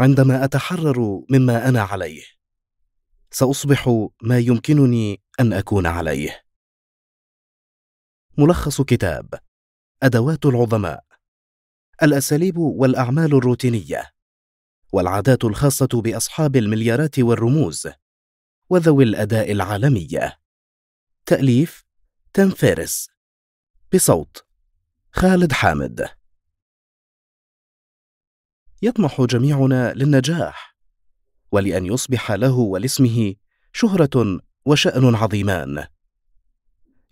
عندما اتحرر مما انا عليه ساصبح ما يمكنني ان اكون عليه ملخص كتاب ادوات العظماء الاساليب والاعمال الروتينيه والعادات الخاصه باصحاب المليارات والرموز وذوي الاداء العالميه تاليف تنفيرس بصوت خالد حامد يطمح جميعنا للنجاح ولان يصبح له ولاسمه شهره وشان عظيمان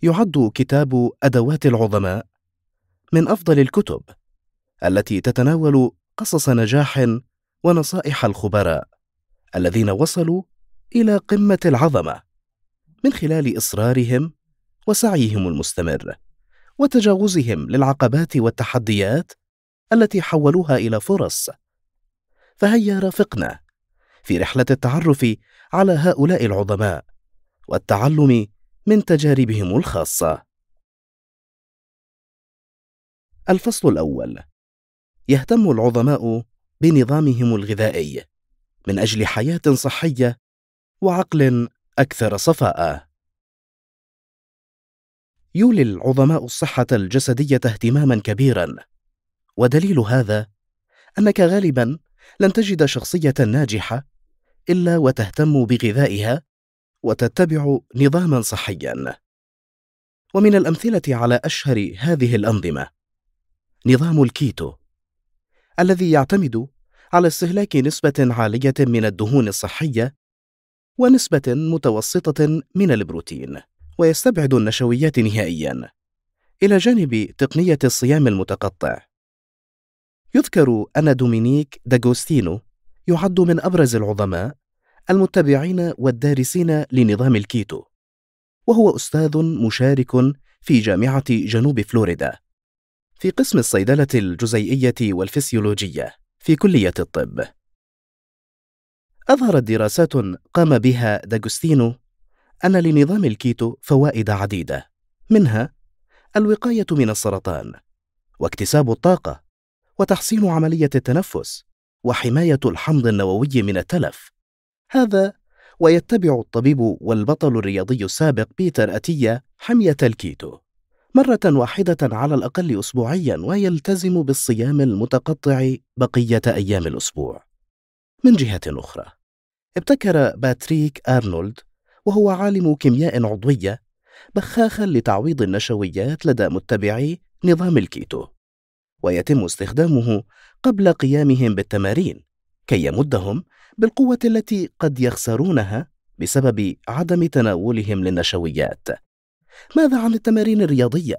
يعد كتاب ادوات العظماء من افضل الكتب التي تتناول قصص نجاح ونصائح الخبراء الذين وصلوا الى قمه العظمه من خلال اصرارهم وسعيهم المستمر وتجاوزهم للعقبات والتحديات التي حولوها الى فرص فهيا رافقنا في رحلة التعرف على هؤلاء العظماء والتعلم من تجاربهم الخاصة. الفصل الأول يهتم العظماء بنظامهم الغذائي من أجل حياة صحية وعقل أكثر صفاء. يولي العظماء الصحة الجسدية اهتماما كبيرا، ودليل هذا أنك غالبا لن تجد شخصيه ناجحه الا وتهتم بغذائها وتتبع نظاما صحيا ومن الامثله على اشهر هذه الانظمه نظام الكيتو الذي يعتمد على استهلاك نسبه عاليه من الدهون الصحيه ونسبه متوسطه من البروتين ويستبعد النشويات نهائيا الى جانب تقنيه الصيام المتقطع يذكر أن دومينيك داغوستينو يعد من أبرز العظماء المتبعين والدارسين لنظام الكيتو وهو أستاذ مشارك في جامعة جنوب فلوريدا في قسم الصيدلة الجزيئية والفسيولوجية في كلية الطب أظهرت دراسات قام بها داغوستينو أن لنظام الكيتو فوائد عديدة منها الوقاية من السرطان واكتساب الطاقة وتحسين عملية التنفس وحماية الحمض النووي من التلف هذا ويتبع الطبيب والبطل الرياضي السابق بيتر أتية حمية الكيتو مرة واحدة على الأقل أسبوعيا ويلتزم بالصيام المتقطع بقية أيام الأسبوع من جهة أخرى ابتكر باتريك أرنولد وهو عالم كيمياء عضوية بخاخا لتعويض النشويات لدى متبعي نظام الكيتو ويتم استخدامه قبل قيامهم بالتمارين كي يمدهم بالقوة التي قد يخسرونها بسبب عدم تناولهم للنشويات. ماذا عن التمارين الرياضية؟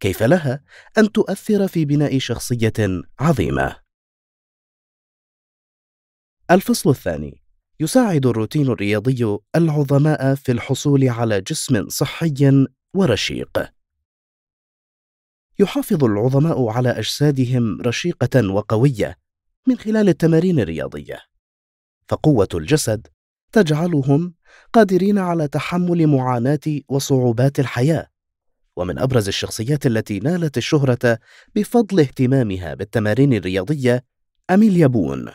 كيف لها أن تؤثر في بناء شخصية عظيمة؟ الفصل الثاني يساعد الروتين الرياضي العظماء في الحصول على جسم صحي ورشيق يحافظ العظماء على اجسادهم رشيقه وقويه من خلال التمارين الرياضيه فقوه الجسد تجعلهم قادرين على تحمل معاناه وصعوبات الحياه ومن ابرز الشخصيات التي نالت الشهره بفضل اهتمامها بالتمارين الرياضيه اميليا بون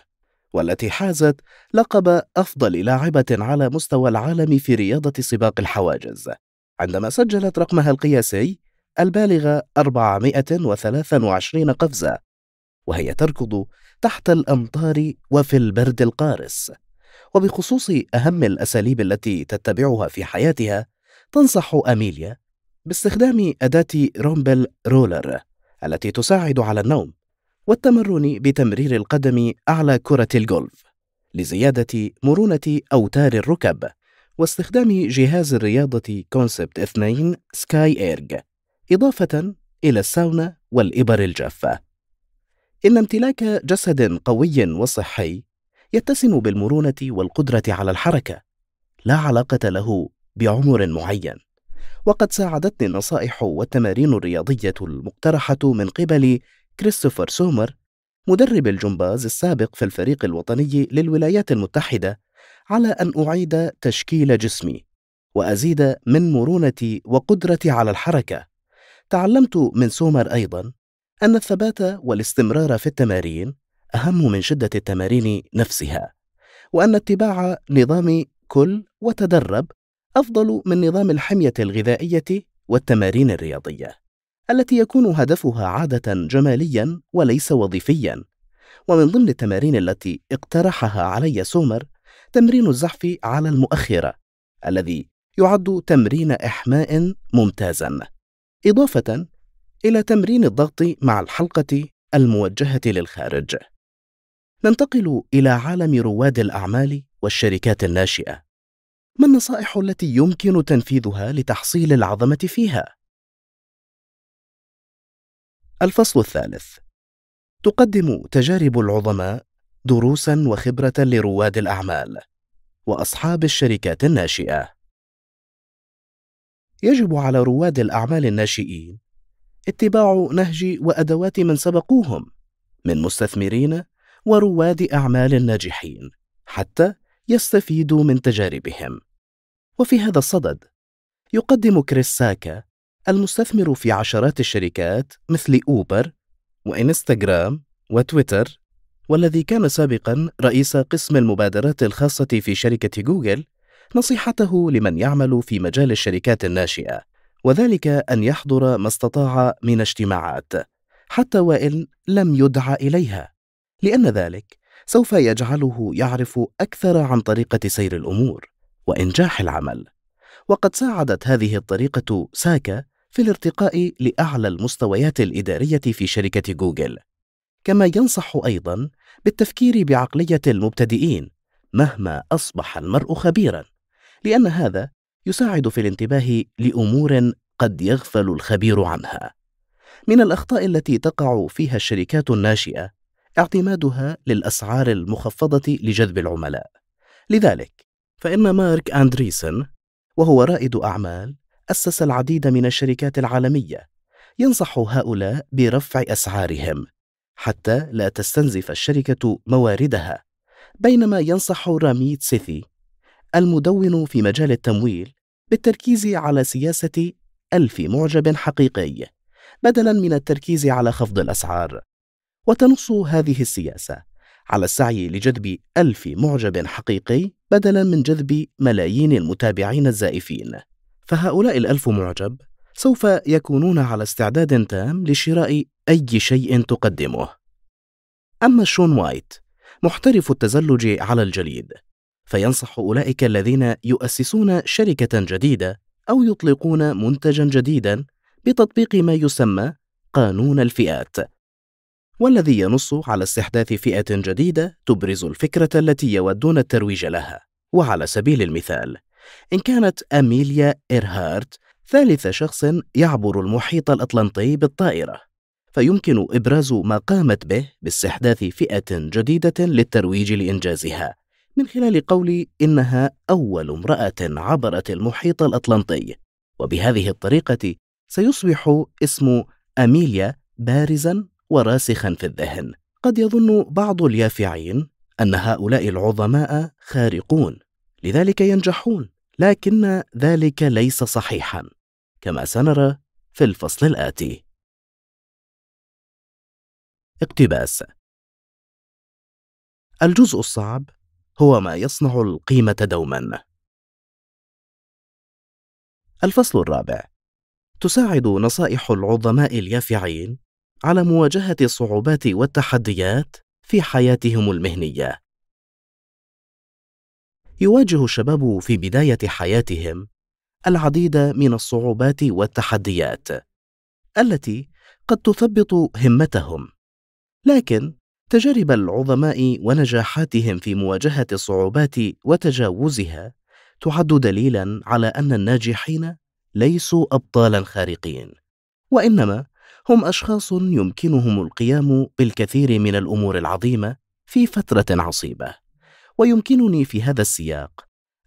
والتي حازت لقب افضل لاعبه على مستوى العالم في رياضه سباق الحواجز عندما سجلت رقمها القياسي البالغة 423 قفزة وهي تركض تحت الأمطار وفي البرد القارس وبخصوص أهم الأساليب التي تتبعها في حياتها تنصح أميليا باستخدام أداة رومبل رولر التي تساعد على النوم والتمرن بتمرير القدم أعلى كرة الجولف لزيادة مرونة أوتار الركب واستخدام جهاز الرياضة كونسبت 2 سكاي إيرج إضافة إلى الساونا والإبر الجافة. إن امتلاك جسد قوي وصحي يتسم بالمرونة والقدرة على الحركة، لا علاقة له بعمر معين. وقد ساعدتني النصائح والتمارين الرياضية المقترحة من قبل كريستوفر سومر مدرب الجمباز السابق في الفريق الوطني للولايات المتحدة على أن أعيد تشكيل جسمي وأزيد من مرونتي وقدرتي على الحركة تعلمت من سومر أيضا أن الثبات والاستمرار في التمارين أهم من شدة التمارين نفسها، وأن اتباع نظام كل وتدرب أفضل من نظام الحمية الغذائية والتمارين الرياضية، التي يكون هدفها عادة جماليا وليس وظيفيا. ومن ضمن التمارين التي اقترحها علي سومر تمرين الزحف على المؤخرة، الذي يعد تمرين إحماء ممتازا. إضافة إلى تمرين الضغط مع الحلقة الموجهة للخارج. ننتقل إلى عالم رواد الأعمال والشركات الناشئة. ما النصائح التي يمكن تنفيذها لتحصيل العظمة فيها؟ الفصل الثالث تقدم تجارب العظماء دروسا وخبرة لرواد الأعمال وأصحاب الشركات الناشئة يجب على رواد الأعمال الناشئين اتباع نهج وأدوات من سبقوهم من مستثمرين ورواد أعمال ناجحين حتى يستفيدوا من تجاربهم وفي هذا الصدد يقدم كريس ساكا المستثمر في عشرات الشركات مثل أوبر وإنستغرام وتويتر والذي كان سابقا رئيس قسم المبادرات الخاصة في شركة جوجل نصيحته لمن يعمل في مجال الشركات الناشئة وذلك أن يحضر ما استطاع من اجتماعات حتى وإن لم يدعى إليها لأن ذلك سوف يجعله يعرف أكثر عن طريقة سير الأمور وإنجاح العمل وقد ساعدت هذه الطريقة ساكا في الارتقاء لأعلى المستويات الإدارية في شركة جوجل كما ينصح أيضا بالتفكير بعقلية المبتدئين مهما أصبح المرء خبيرا لأن هذا يساعد في الانتباه لأمور قد يغفل الخبير عنها. من الأخطاء التي تقع فيها الشركات الناشئة اعتمادها للأسعار المخفضة لجذب العملاء. لذلك فإن مارك أندريسن وهو رائد أعمال أسس العديد من الشركات العالمية ينصح هؤلاء برفع أسعارهم حتى لا تستنزف الشركة مواردها بينما ينصح راميت سيثي المدون في مجال التمويل بالتركيز على سياسة ألف معجب حقيقي بدلاً من التركيز على خفض الأسعار وتنص هذه السياسة على السعي لجذب ألف معجب حقيقي بدلاً من جذب ملايين المتابعين الزائفين فهؤلاء الألف معجب سوف يكونون على استعداد تام لشراء أي شيء تقدمه أما شون وايت محترف التزلج على الجليد فينصح أولئك الذين يؤسسون شركة جديدة أو يطلقون منتجا جديدا بتطبيق ما يسمى قانون الفئات والذي ينص على استحداث فئة جديدة تبرز الفكرة التي يودون الترويج لها وعلى سبيل المثال إن كانت أميليا إيرهارت ثالث شخص يعبر المحيط الأطلنطي بالطائرة فيمكن إبراز ما قامت به باستحداث فئة جديدة للترويج لإنجازها من خلال قولي إنها أول امرأة عبرت المحيط الأطلنطي وبهذه الطريقة سيصبح اسم أميليا بارزا وراسخا في الذهن قد يظن بعض اليافعين أن هؤلاء العظماء خارقون لذلك ينجحون لكن ذلك ليس صحيحا كما سنرى في الفصل الآتي اقتباس الجزء الصعب هو ما يصنع القيمة دوما. الفصل الرابع تساعد نصائح العظماء اليافعين على مواجهة الصعوبات والتحديات في حياتهم المهنية. يواجه الشباب في بداية حياتهم العديد من الصعوبات والتحديات التي قد تثبط همتهم لكن تجارب العظماء ونجاحاتهم في مواجهة الصعوبات وتجاوزها تعد دليلا على أن الناجحين ليسوا أبطالا خارقين، وإنما هم أشخاص يمكنهم القيام بالكثير من الأمور العظيمة في فترة عصيبة، ويمكنني في هذا السياق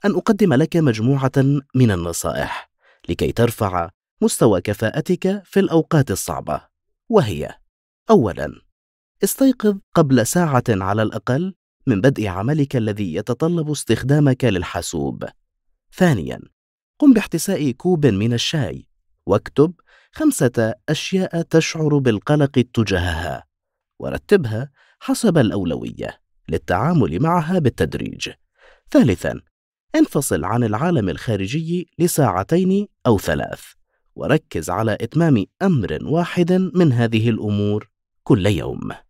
أن أقدم لك مجموعة من النصائح لكي ترفع مستوى كفاءتك في الأوقات الصعبة، وهي: أولاً استيقظ قبل ساعة على الأقل من بدء عملك الذي يتطلب استخدامك للحاسوب. ثانياً، قم باحتساء كوب من الشاي، واكتب خمسة أشياء تشعر بالقلق تجاهها، ورتبها حسب الأولوية للتعامل معها بالتدريج. ثالثاً، انفصل عن العالم الخارجي لساعتين أو ثلاث، وركز على إتمام أمر واحد من هذه الأمور كل يوم.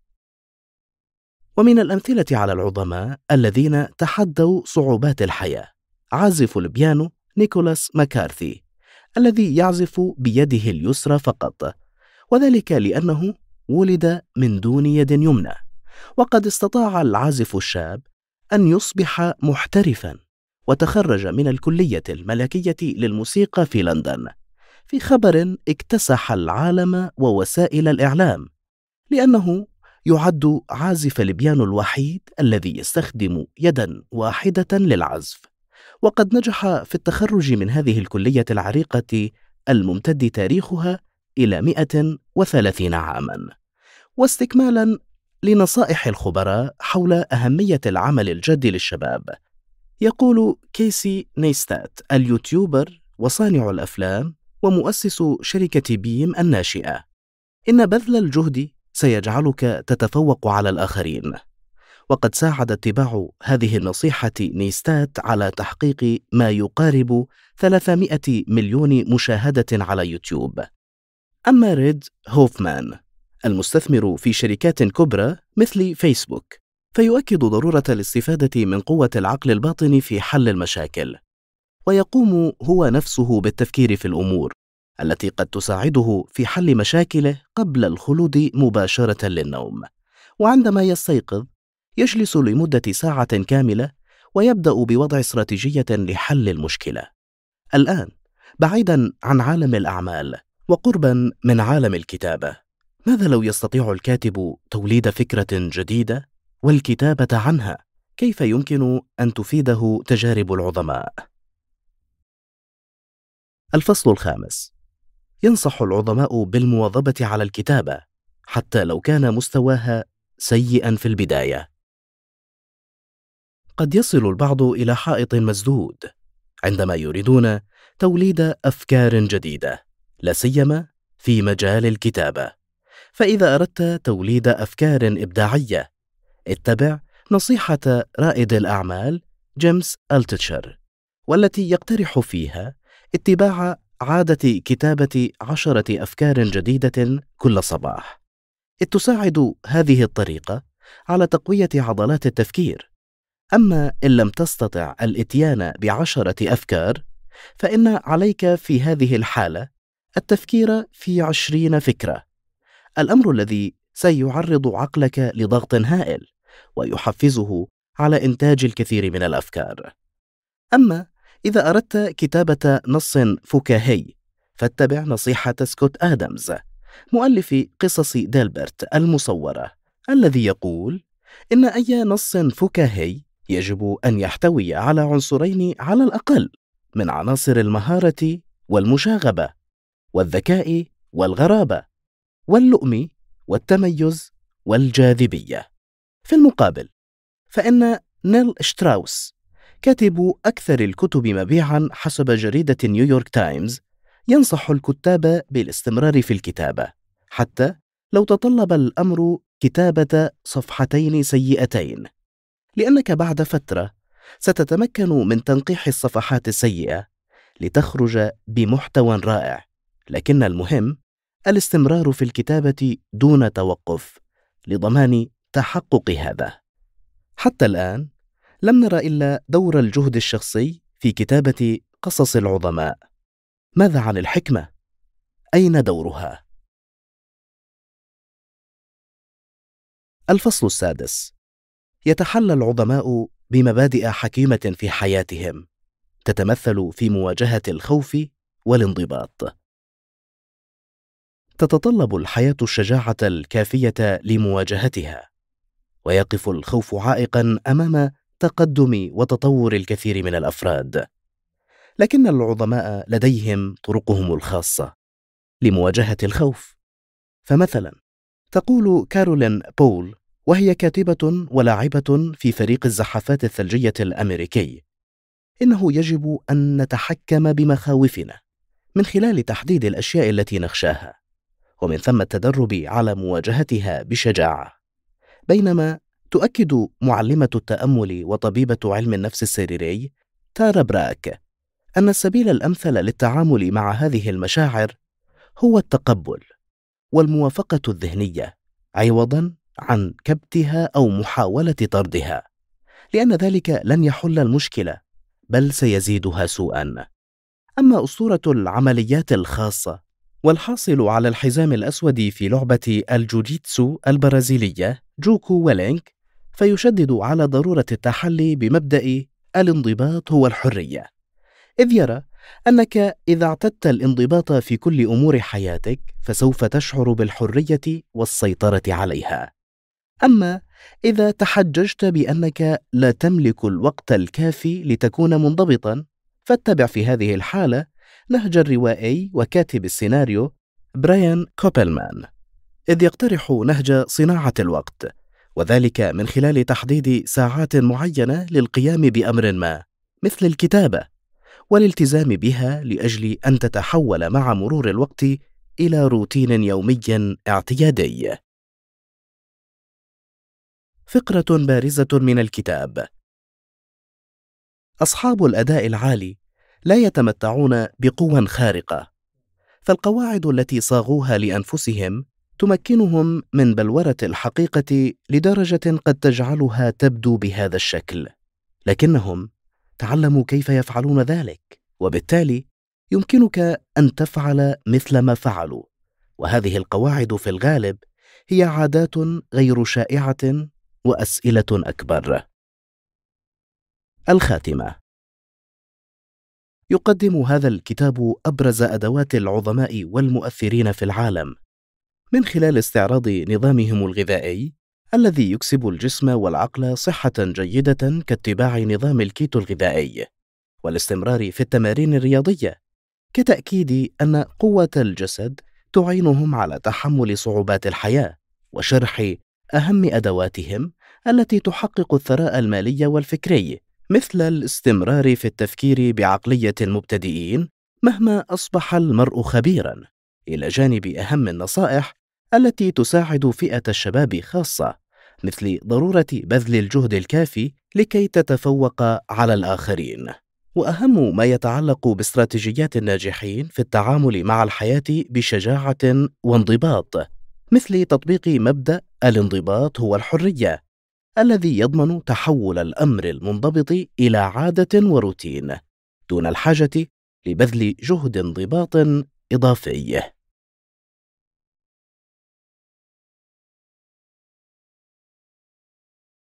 ومن الأمثلة على العظماء الذين تحدوا صعوبات الحياة عازف البيانو نيكولاس مكارثي الذي يعزف بيده اليسرى فقط وذلك لأنه ولد من دون يد يمنى وقد استطاع العازف الشاب أن يصبح محترفا وتخرج من الكلية الملكية للموسيقى في لندن في خبر اكتسح العالم ووسائل الإعلام لأنه يعد عازف البيانو الوحيد الذي يستخدم يدا واحدة للعزف وقد نجح في التخرج من هذه الكلية العريقة الممتد تاريخها إلى 130 عاماً واستكمالاً لنصائح الخبراء حول أهمية العمل الجد للشباب يقول كيسي نيستات اليوتيوبر وصانع الأفلام ومؤسس شركة بيم الناشئة إن بذل الجهد سيجعلك تتفوق على الآخرين وقد ساعد اتباع هذه النصيحة نيستات على تحقيق ما يقارب 300 مليون مشاهدة على يوتيوب أما ريد هوفمان المستثمر في شركات كبرى مثل فيسبوك فيؤكد ضرورة الاستفادة من قوة العقل الباطن في حل المشاكل ويقوم هو نفسه بالتفكير في الأمور التي قد تساعده في حل مشاكله قبل الخلود مباشرة للنوم. وعندما يستيقظ، يجلس لمدة ساعة كاملة ويبدأ بوضع استراتيجية لحل المشكلة. الآن، بعيدًا عن عالم الأعمال وقربًا من عالم الكتابة، ماذا لو يستطيع الكاتب توليد فكرة جديدة والكتابة عنها؟ كيف يمكن أن تفيده تجارب العظماء؟ الفصل الخامس ينصح العظماء بالمواظبة على الكتابة حتى لو كان مستواها سيئا في البداية. قد يصل البعض إلى حائط مسدود عندما يريدون توليد أفكار جديدة، لا سيما في مجال الكتابة. فإذا أردت توليد أفكار إبداعية، اتبع نصيحة رائد الأعمال جيمس ألتشر، والتي يقترح فيها اتباع عادة كتابة عشرة أفكار جديدة كل صباح. إذ تساعد هذه الطريقة على تقوية عضلات التفكير. أما إن لم تستطع الإتيان بعشرة أفكار، فإن عليك في هذه الحالة التفكير في عشرين فكرة. الأمر الذي سيعرض عقلك لضغط هائل ويحفزه على إنتاج الكثير من الأفكار. أما إذا أردت كتابة نص فكاهي فاتبع نصيحة سكوت آدمز مؤلف قصص ديلبرت المصورة الذي يقول إن أي نص فكاهي يجب أن يحتوي على عنصرين على الأقل من عناصر المهارة والمشاغبة والذكاء والغرابة واللؤم والتميز والجاذبية في المقابل فإن نيل شتراوس كاتب أكثر الكتب مبيعًا حسب جريدة نيويورك تايمز ينصح الكتاب بالاستمرار في الكتابة حتى لو تطلب الأمر كتابة صفحتين سيئتين لأنك بعد فترة ستتمكن من تنقيح الصفحات السيئة لتخرج بمحتوى رائع لكن المهم الاستمرار في الكتابة دون توقف لضمان تحقق هذا حتى الآن لم نرى إلا دور الجهد الشخصي في كتابة قصص العظماء ماذا عن الحكمة؟ أين دورها؟ الفصل السادس يتحلى العظماء بمبادئ حكيمة في حياتهم تتمثل في مواجهة الخوف والانضباط تتطلب الحياة الشجاعة الكافية لمواجهتها ويقف الخوف عائقا أمام تقدم وتطور الكثير من الافراد لكن العظماء لديهم طرقهم الخاصه لمواجهه الخوف فمثلا تقول كارولين بول وهي كاتبه ولاعبه في فريق الزحافات الثلجيه الامريكي انه يجب ان نتحكم بمخاوفنا من خلال تحديد الاشياء التي نخشاها ومن ثم التدرب على مواجهتها بشجاعه بينما تؤكد معلمة التأمل وطبيبة علم النفس السريري تارا براك أن السبيل الأمثل للتعامل مع هذه المشاعر هو التقبل والموافقة الذهنية عوضًا عن كبتها أو محاولة طردها، لأن ذلك لن يحل المشكلة بل سيزيدها سوءًا. أما أسطورة العمليات الخاصة والحاصل على الحزام الأسود في لعبة الجوجيتسو البرازيلية جوكو ولينك فيشدد على ضروره التحلي بمبدا الانضباط هو الحريه اذ يرى انك اذا اعتدت الانضباط في كل امور حياتك فسوف تشعر بالحريه والسيطره عليها اما اذا تحججت بانك لا تملك الوقت الكافي لتكون منضبطا فاتبع في هذه الحاله نهج الروائي وكاتب السيناريو برايان كوبلمان إذ يقترح نهج صناعة الوقت وذلك من خلال تحديد ساعات معينه للقيام بامر ما مثل الكتابه والالتزام بها لاجل ان تتحول مع مرور الوقت الى روتين يومي اعتيادي فقره بارزه من الكتاب اصحاب الاداء العالي لا يتمتعون بقوى خارقه فالقواعد التي صاغوها لانفسهم تمكنهم من بلوره الحقيقه لدرجه قد تجعلها تبدو بهذا الشكل لكنهم تعلموا كيف يفعلون ذلك وبالتالي يمكنك ان تفعل مثل ما فعلوا وهذه القواعد في الغالب هي عادات غير شائعه واسئله اكبر الخاتمه يقدم هذا الكتاب ابرز ادوات العظماء والمؤثرين في العالم من خلال استعراض نظامهم الغذائي الذي يكسب الجسم والعقل صحة جيدة كاتباع نظام الكيتو الغذائي والاستمرار في التمارين الرياضية كتأكيد أن قوة الجسد تعينهم على تحمل صعوبات الحياة وشرح أهم أدواتهم التي تحقق الثراء المالي والفكري مثل الاستمرار في التفكير بعقلية المبتدئين مهما أصبح المرء خبيرا إلى جانب أهم النصائح التي تساعد فئة الشباب خاصة مثل ضرورة بذل الجهد الكافي لكي تتفوق على الآخرين وأهم ما يتعلق باستراتيجيات الناجحين في التعامل مع الحياة بشجاعة وانضباط مثل تطبيق مبدأ الانضباط هو الحرية الذي يضمن تحول الأمر المنضبط إلى عادة وروتين دون الحاجة لبذل جهد انضباط إضافي